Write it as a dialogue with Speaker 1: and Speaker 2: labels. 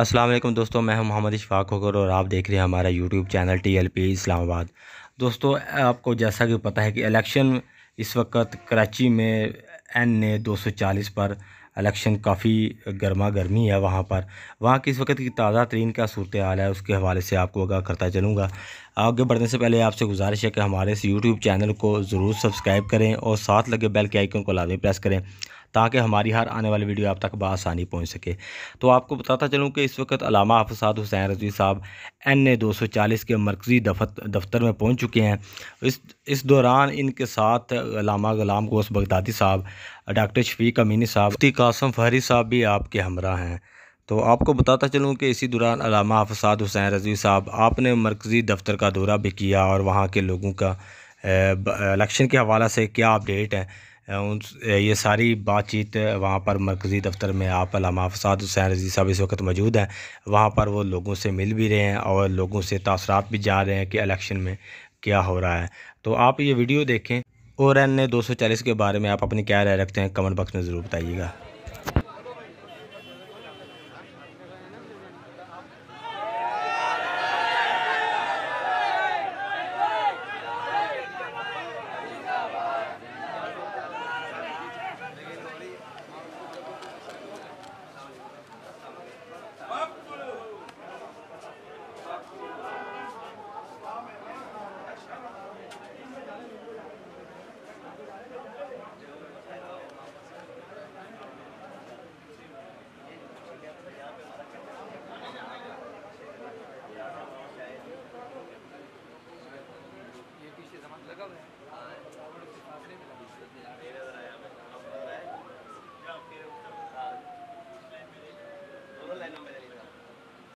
Speaker 1: असलम दोस्तों मैं हूं मोहम्मद इशफाक होकर और आप देख रहे हैं हमारा YouTube channel T L P Islamabad दोस्तों आपको जैसा कि पता है कि इलेक्शन इस वक्त कराची में एन ने चालीस पर इलेक्शन काफ़ी गर्मा गर्मी है वहाँ पर वहाँ की इस वक्त की ताज़ा तरीन क्या सूरत हाल है उसके हवाले से आपको आगाह करता चलूँगा आगे बढ़ने से पहले आपसे गुजारिश है कि हमारे इस यूट्यूब चैनल को ज़रूर सब्सक्राइब करें और साथ लगे बेल के आइकन को लाजमी प्रेस करें ताकि हमारी हर आने वाली वीडियो आप तक बसानी पहुँच सके तो आपको बताता चलूँ कि इस वक्त अलामा हफसाद हुसैन रजवी साहब एन ए दो सौ चालीस के मरकज़ी दफ्तर में पहुँच चुके हैं इस इस दौरान इनके साथ अलामा गुलाम गोस बगदादी साहब डॉक्टर शफीक अमीनी साहब मुफ्ती कासम फहरी साहब भी आपके हमरा हैं तो आपको बताता चलूँ कि इसी दौरान अलामा हफसाद हुसैन रजवी साहब आपने मरकज़ी दफ्तर का दौरा भी किया और वहाँ के लोगों का इलेक्शन के हवाला से क्या अपडेट है उन ये सारी बातचीत वहाँ पर मरकज़ी दफ्तर में आप अलामा फसाद हुसैन रजी साहब इस वक्त मौजूद हैं वहाँ पर वो लोगों से मिल भी रहे हैं और लोगों से तासरात भी जा रहे हैं कि इलेक्शन में क्या हो रहा है तो आप ये वीडियो देखें और एन ने दो के बारे में आप अपनी क्या राय रखते हैं कमेंट बॉक्स में ज़रूर बताइएगा
Speaker 2: कब है दोनों लाइनों में